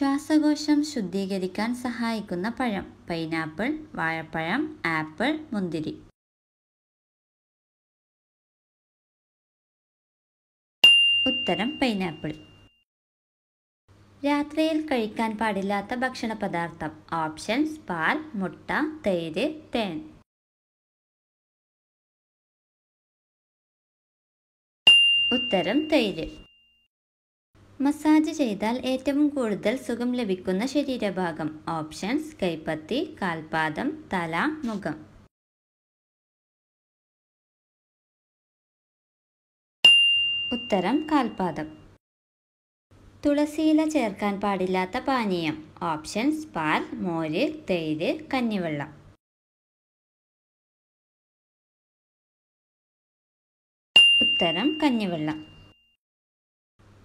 ശ്വാസകോശം ശുദ്ധീകരിക്കാൻ സഹായിക്കുന്ന പഴം പൈനാപ്പിൾ വാഴപ്പഴം ആപ്പിൾ മുന്തിരി ഉത്തരം പൈനാപ്പിൾ രാത്രിയിൽ കഴിക്കാൻ പാടില്ലാത്ത ഭക്ഷണ പദാർത്ഥം ഓപ്ഷൻസ് പാൽ മുട്ട തൈര് തേൻ ഉത്തരം തൈര് മസാജ് ചെയ്താൽ ഏറ്റവും കൂടുതൽ സുഖം ലഭിക്കുന്ന ശരീരഭാഗം ഓപ്ഷൻസ് കൈപ്പത്തി കാൽപാദം തല മുഖം ഉത്തരം കാൽപാദം തുളസിയില ചേർക്കാൻ പാടില്ലാത്ത പാനീയം ഓപ്ഷൻസ് പാൽ മോര് തൈര് കഞ്ഞിവെള്ളം ഉത്തരം കഞ്ഞിവെള്ളം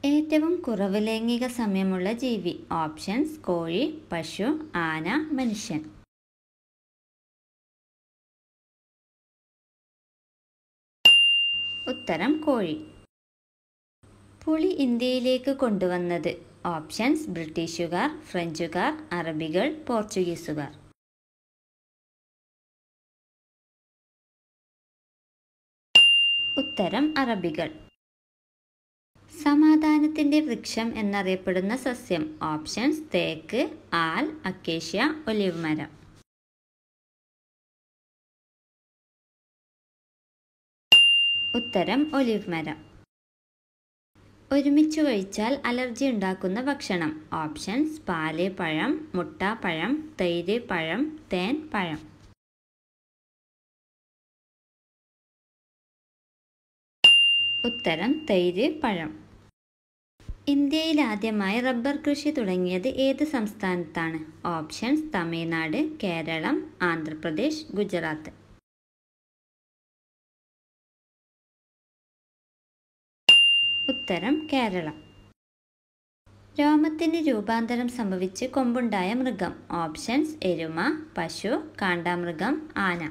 ഏറ്റവും കുറവ് ലൈംഗിക സമയമുള്ള ജീവി ഓപ്ഷൻസ് കോഴി പശു ആന മനുഷ്യൻ ഉത്തരം കോഴി പുളി ഇന്ത്യയിലേക്ക് കൊണ്ടുവന്നത് ഓപ്ഷൻസ് ബ്രിട്ടീഷുകാർ ഫ്രഞ്ചുകാർ അറബികൾ പോർച്ചുഗീസുകാർ ഉത്തരം അറബികൾ സമാധാനത്തിൻ്റെ വൃക്ഷം എന്നറിയപ്പെടുന്ന സസ്യം ഓപ്ഷൻസ് തേക്ക് ആൽ അക്കേഷ്യ ഒലിവ് മരം ഉത്തരം ഒലിവ് മരം ഒരുമിച്ച് കഴിച്ചാൽ അലർജി ഉണ്ടാക്കുന്ന ഭക്ഷണം ഓപ്ഷൻസ് പാല് പഴം മുട്ട പഴം തൈര് പഴം തേൻ പഴം ഉത്തരം തൈര് പഴം ഇന്ത്യയിൽ ആദ്യമായി റബ്ബർ കൃഷി തുടങ്ങിയത് ഏത് സംസ്ഥാനത്താണ് ഓപ്ഷൻസ് തമിഴ്നാട് കേരളം ആന്ധ്രാപ്രദേശ് ഗുജറാത്ത് ഉത്തരം കേരളം രോമത്തിന് രൂപാന്തരം സംഭവിച്ച് കൊമ്പുണ്ടായ മൃഗം ഓപ്ഷൻസ് എരുമ പശു കാണ്ടാമൃഗം ആന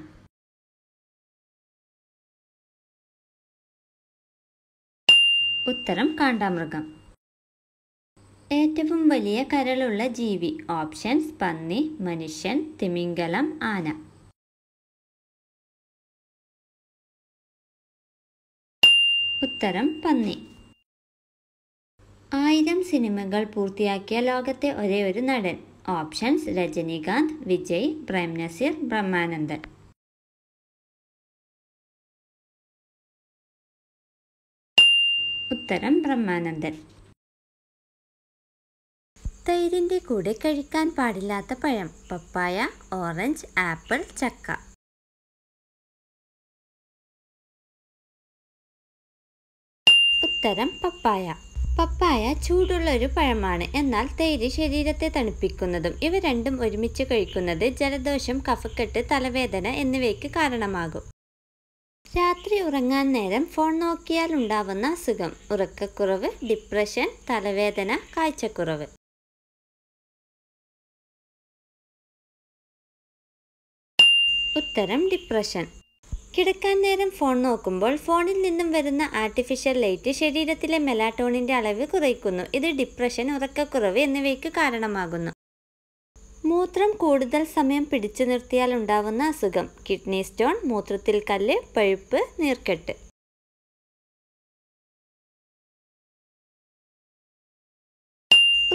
ഉത്തരം കാണ്ടാമൃഗം ഏറ്റവും വലിയ കരളുള്ള ജീവി ഓപ്ഷൻസ് പന്നി മനുഷ്യൻ തിമിംഗലം ആന ഉത്തരം പന്നി ആയിരം സിനിമകൾ പൂർത്തിയാക്കിയ ലോകത്തെ ഒരേ ഒരു നടൻ ഓപ്ഷൻസ് രജനീകാന്ത് വിജയ് പ്രേം നസീർ ബ്രഹ്മാനന്ദൻ ഉത്തരം ബ്രഹ്മാനന്ദൻ തൈരിൻ്റെ കൂടെ കഴിക്കാൻ പാടില്ലാത്ത പഴം പപ്പായ ഓറഞ്ച് ആപ്പിൾ ചക്ക ഉത്തരം പപ്പായ പപ്പായ ചൂടുള്ള ഒരു പഴമാണ് എന്നാൽ തൈര് ശരീരത്തെ തണുപ്പിക്കുന്നതും ഇവ രണ്ടും ഒരുമിച്ച് കഴിക്കുന്നത് ജലദോഷം കഫക്കെട്ട് തലവേദന എന്നിവയ്ക്ക് കാരണമാകും രാത്രി ഉറങ്ങാൻ നേരം ഫോൺ നോക്കിയാൽ ഉണ്ടാവുന്ന അസുഖം ഉറക്കക്കുറവ് ഡിപ്രഷൻ തലവേദന കാഴ്ചക്കുറവ് ഉത്തരം ഡിപ്രഷൻ കിടക്കാൻ നേരം ഫോൺ നോക്കുമ്പോൾ ഫോണിൽ നിന്നും വരുന്ന ആർട്ടിഫിഷ്യൽ ലൈറ്റ് ശരീരത്തിലെ മെലാറ്റോണിൻ്റെ അളവ് കുറയ്ക്കുന്നു ഇത് ഡിപ്രഷൻ ഉറക്കക്കുറവ് എന്നിവയ്ക്ക് കാരണമാകുന്നു മൂത്രം കൂടുതൽ സമയം പിടിച്ചു നിർത്തിയാൽ ഉണ്ടാവുന്ന അസുഖം കിഡ്നി സ്റ്റോൺ മൂത്രത്തിൽ കല്ല് പഴുപ്പ് നീർക്കെട്ട്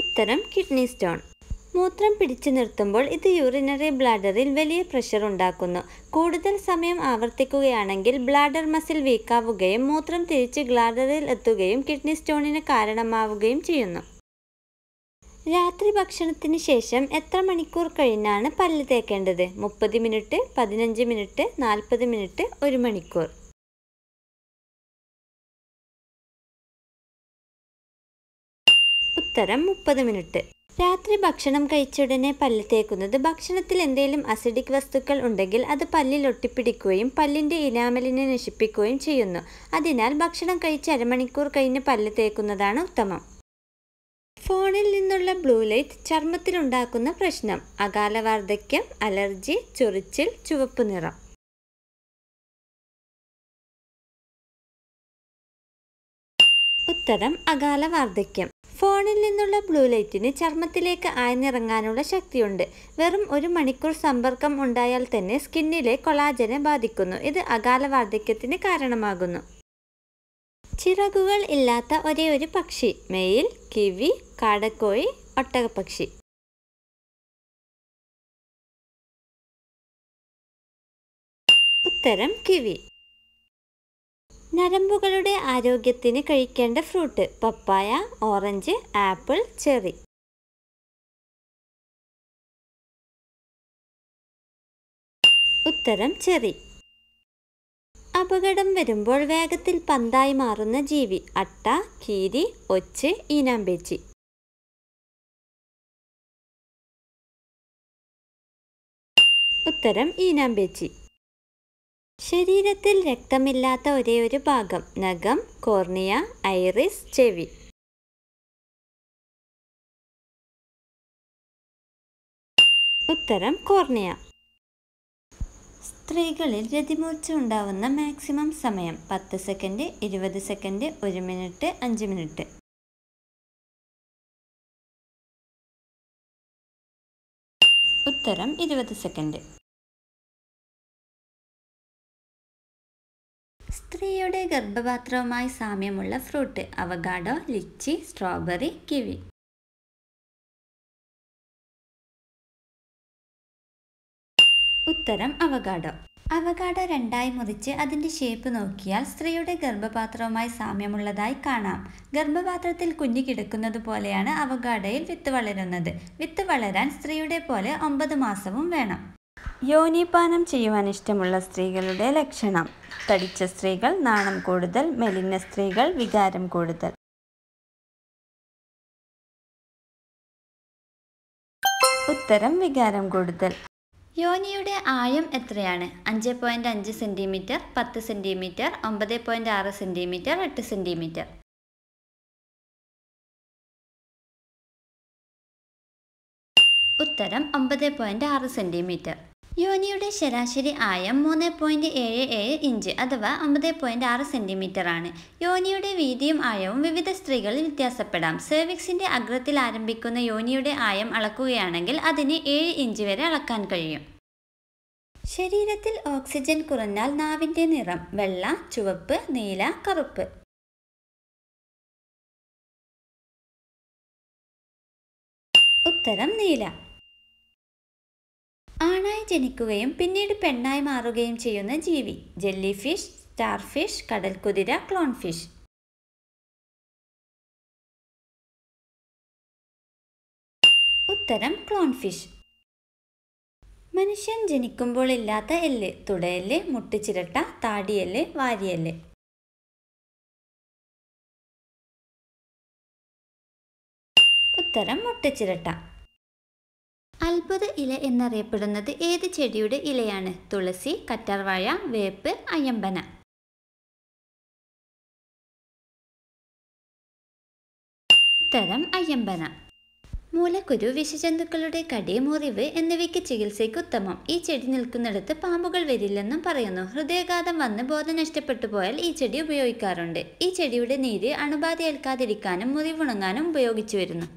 ഉത്തരം കിഡ്നി സ്റ്റോൺ മൂത്രം പിടിച്ചു നിർത്തുമ്പോൾ ഇത് യൂറിനറി ബ്ലാഡറിൽ വലിയ പ്രഷർ ഉണ്ടാക്കുന്നു കൂടുതൽ സമയം ആവർത്തിക്കുകയാണെങ്കിൽ ബ്ലാഡർ മസിൽ വീക്കാവുകയും മൂത്രം തിരിച്ച് ഗ്ലാഡറിൽ എത്തുകയും കിഡ്നി സ്റ്റോണിന് കാരണമാവുകയും ചെയ്യുന്നു രാത്രി ഭക്ഷണത്തിന് ശേഷം എത്ര മണിക്കൂർ കഴിഞ്ഞാണ് പല്ല് തേക്കേണ്ടത് മുപ്പത് മിനിറ്റ് പതിനഞ്ച് മിനിറ്റ് നാൽപ്പത് മിനിറ്റ് ഒരു മണിക്കൂർ ഉത്തരം മുപ്പത് മിനിറ്റ് രാത്രി ഭക്ഷണം കഴിച്ചുടനെ പല്ല് തേക്കുന്നത് ഭക്ഷണത്തിൽ എന്തെങ്കിലും അസിഡിക് വസ്തുക്കൾ ഉണ്ടെങ്കിൽ അത് പല്ലിൽ ഒട്ടിപ്പിടിക്കുകയും പല്ലിൻ്റെ ഇനാമലിനെ നശിപ്പിക്കുകയും ചെയ്യുന്നു അതിനാൽ ഭക്ഷണം കഴിച്ച് അരമണിക്കൂർ കഴിഞ്ഞ് പല്ല് തേക്കുന്നതാണ് ഉത്തമം ഫോണിൽ നിന്നുള്ള ബ്ലൂ ലൈറ്റ് ചർമ്മത്തിലുണ്ടാക്കുന്ന പ്രശ്നം അകാല വാർദ്ധക്യം അലർജി ചൊറിച്ചിൽ ചുവപ്പ് നിറം ഉത്തരം അകാല വാർദ്ധക്യം സണ്ണിൽ നിന്നുള്ള ബ്ലൂ ലൈറ്റിന് ചർമ്മത്തിലേക്ക് ആഴ്ന്നിറങ്ങാനുള്ള ശക്തിയുണ്ട് വെറും ഒരു മണിക്കൂർ സമ്പർക്കം ഉണ്ടായാൽ തന്നെ സ്കിന്നിലെ കൊളാജനെ ബാധിക്കുന്നു ഇത് അകാല വാർദ്ധക്യത്തിന് കാരണമാകുന്നു ചിറകുകൾ ഇല്ലാത്ത ഒരേ ഒരു പക്ഷി മെയിൽ കിവി കാടക്കോഴി ഒട്ടകപ്പക്ഷി ഉത്തരം കിവി നരമ്പുകളുടെ ആരോഗ്യത്തിന് കഴിക്കേണ്ട fruit papaya orange apple cherry ഉത്തരം ചെറി അപകടം വരുമ്പോൾ വേഗത്തിൽ പന്തായി മാറുന്ന ജീവി അട്ട കീരി ഒച്ച് ഈനാമ്പേച്ചി ഉത്തരം ഈനാമ്പേച്ചി ശരീരത്തിൽ രക്തമില്ലാത്ത ഒരേയൊരു ഭാഗം നഖം കോർണിയ ഐറിസ് ചെവി ഉത്തരം കോർണിയ സ്ത്രീകളിൽ രതിമൂർച്ച ഉണ്ടാവുന്ന മാക്സിമം സമയം പത്ത് സെക്കൻഡ് ഇരുപത് സെക്കൻഡ് ഒരു മിനിറ്റ് അഞ്ച് മിനിറ്റ് ഉത്തരം ഇരുപത് സെക്കൻഡ് സ്ത്രീയുടെ ഗർഭപാത്രവുമായി സാമ്യമുള്ള fruit avocado lychee strawberry kiwi ഉത്തരം അവഗാഡോ അവഗാഡോ രണ്ടായി മുറിച്ച് അതിൻ്റെ ഷേപ്പ് നോക്കിയാൽ സ്ത്രീയുടെ ഗർഭപാത്രവുമായി സാമ്യമുള്ളതായി കാണാം ഗർഭപാത്രത്തിൽ കുഞ്ഞ് കിടക്കുന്നത് പോലെയാണ് അവഗാഡോയിൽ വിത്ത് വളരുന്നത് വിത്ത് വളരാൻ സ്ത്രീയുടെ പോലെ ഒമ്പത് മാസവും വേണം യോനിപാനം ചെയ്യുവാൻ ഇഷ്ടമുള്ള സ്ത്രീകളുടെ ലക്ഷണം തടിച്ച സ്ത്രീകൾ നാണം കൂടുതൽ മെലിഞ്ഞ സ്ത്രീകൾ വികാരം കൂടുതൽ ഉത്തരം വികാരം കൂടുതൽ യോനിയുടെ ആയം എത്രയാണ് അഞ്ച് പോയിന്റ് അഞ്ച് സെന്റിമീറ്റർ പത്ത് സെന്റിമീറ്റർ ഒമ്പത് പോയിന്റ് ആറ് സെന്റിമീറ്റർ എട്ട് സെന്റിമീറ്റർ ഉത്തരം ഒമ്പത് പോയിന്റ് ആറ് സെന്റിമീറ്റർ യോനിയുടെ ശരാശരി ആയം മൂന്ന് പോയിൻറ്റ് ഏഴ് ഏഴ് ഇഞ്ച് അഥവാ ഒമ്പത് പോയിൻറ്റ് ആറ് ആണ് യോനിയുടെ വീതിയും ആയവും വിവിധ സ്ത്രീകളിൽ വ്യത്യാസപ്പെടാം സെർവിക്സിൻ്റെ അഗ്രത്തിൽ ആരംഭിക്കുന്ന യോനിയുടെ ആയം അളക്കുകയാണെങ്കിൽ അതിന് ഏഴ് ഇഞ്ച് വരെ അളക്കാൻ കഴിയും ശരീരത്തിൽ ഓക്സിജൻ കുറഞ്ഞാൽ നാവിൻ്റെ നിറം വെള്ള ചുവപ്പ് നീല കറുപ്പ് ഉത്തരം നീല ആണായി ജനിക്കുകയും പിന്നീട് പെണ്ണായി മാറുകയും ചെയ്യുന്ന ജീവി ജെല്ലി ഫിഷ് സ്റ്റാർ ഫിഷ് കടൽക്കുതിര ക്ലോൺ ഫിഷ് ഉത്തരം ക്ലോൺ ഫിഷ് മനുഷ്യൻ ജനിക്കുമ്പോൾ ഇല്ലാത്ത എല്ല് തുടയല്ല് മുട്ടിച്ചിരട്ട താടിയല്ല് വാരിയല്ല് ഉത്തരം മുട്ടിച്ചിരട്ട അത്ഭുത ഇല എന്നറിയപ്പെടുന്നത് ഏത് ചെടിയുടെ ഇലയാണ് തുളസി കറ്റാർവാഴ വേപ്പ് അയമ്പന ഉത്തരം അയ്യമ്പന മൂലക്കുരു വിഷജന്തുക്കളുടെ കടി മുറിവ് എന്നിവയ്ക്ക് ചികിത്സയ്ക്ക് ഉത്തമം ഈ ചെടി നിൽക്കുന്നിടത്ത് പാമ്പുകൾ വരില്ലെന്നും പറയുന്നു ഹൃദയഘാതം വന്ന് ബോധം നഷ്ടപ്പെട്ടു പോയാൽ ഈ ചെടി ഉപയോഗിക്കാറുണ്ട് ഈ ചെടിയുടെ നീര് അണുബാധ ഏൽക്കാതിരിക്കാനും മുറിവുണങ്ങാനും ഉപയോഗിച്ചു വരുന്നു